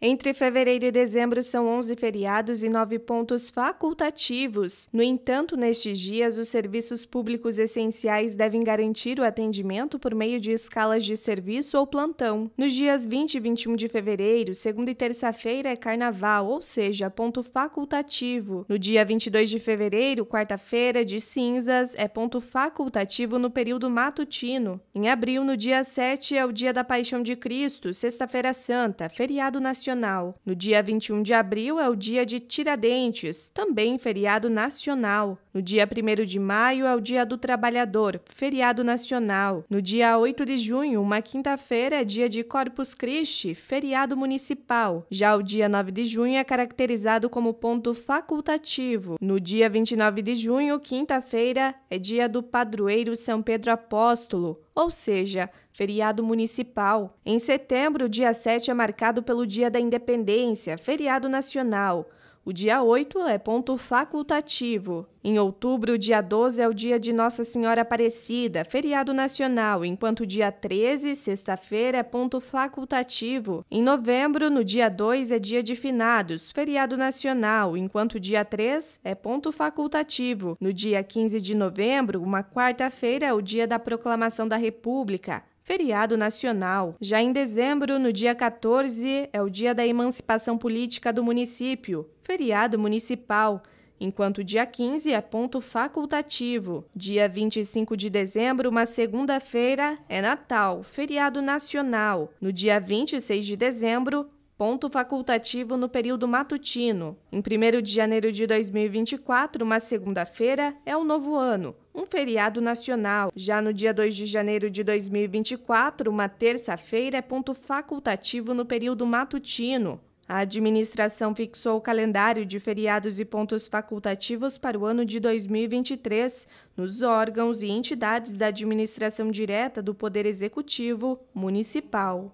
Entre fevereiro e dezembro são 11 feriados e 9 pontos facultativos. No entanto, nestes dias, os serviços públicos essenciais devem garantir o atendimento por meio de escalas de serviço ou plantão. Nos dias 20 e 21 de fevereiro, segunda e terça-feira é carnaval, ou seja, ponto facultativo. No dia 22 de fevereiro, quarta-feira de cinzas, é ponto facultativo no período matutino. Em abril, no dia 7, é o Dia da Paixão de Cristo, Sexta-feira Santa, feriado nacional nacional. No dia 21 de abril é o dia de Tiradentes, também feriado nacional. No dia 1 de maio é o Dia do Trabalhador, feriado nacional. No dia 8 de junho, uma quinta-feira, é dia de Corpus Christi, feriado municipal. Já o dia 9 de junho é caracterizado como ponto facultativo. No dia 29 de junho, quinta-feira, é dia do padroeiro São Pedro Apóstolo ou seja, feriado municipal. Em setembro, dia 7 é marcado pelo Dia da Independência, feriado nacional. O dia 8 é ponto facultativo. Em outubro, o dia 12 é o dia de Nossa Senhora Aparecida, feriado nacional, enquanto o dia 13, sexta-feira, é ponto facultativo. Em novembro, no dia 2 é dia de finados, feriado nacional, enquanto o dia 3 é ponto facultativo. No dia 15 de novembro, uma quarta-feira, é o dia da proclamação da República feriado nacional. Já em dezembro, no dia 14, é o dia da emancipação política do município, feriado municipal enquanto dia 15 é ponto facultativo. Dia 25 de dezembro, uma segunda-feira, é Natal, feriado nacional. No dia 26 de dezembro, ponto facultativo no período matutino. Em 1 de janeiro de 2024, uma segunda-feira, é o novo ano, um feriado nacional. Já no dia 2 de janeiro de 2024, uma terça-feira, é ponto facultativo no período matutino. A administração fixou o calendário de feriados e pontos facultativos para o ano de 2023 nos órgãos e entidades da administração direta do Poder Executivo Municipal.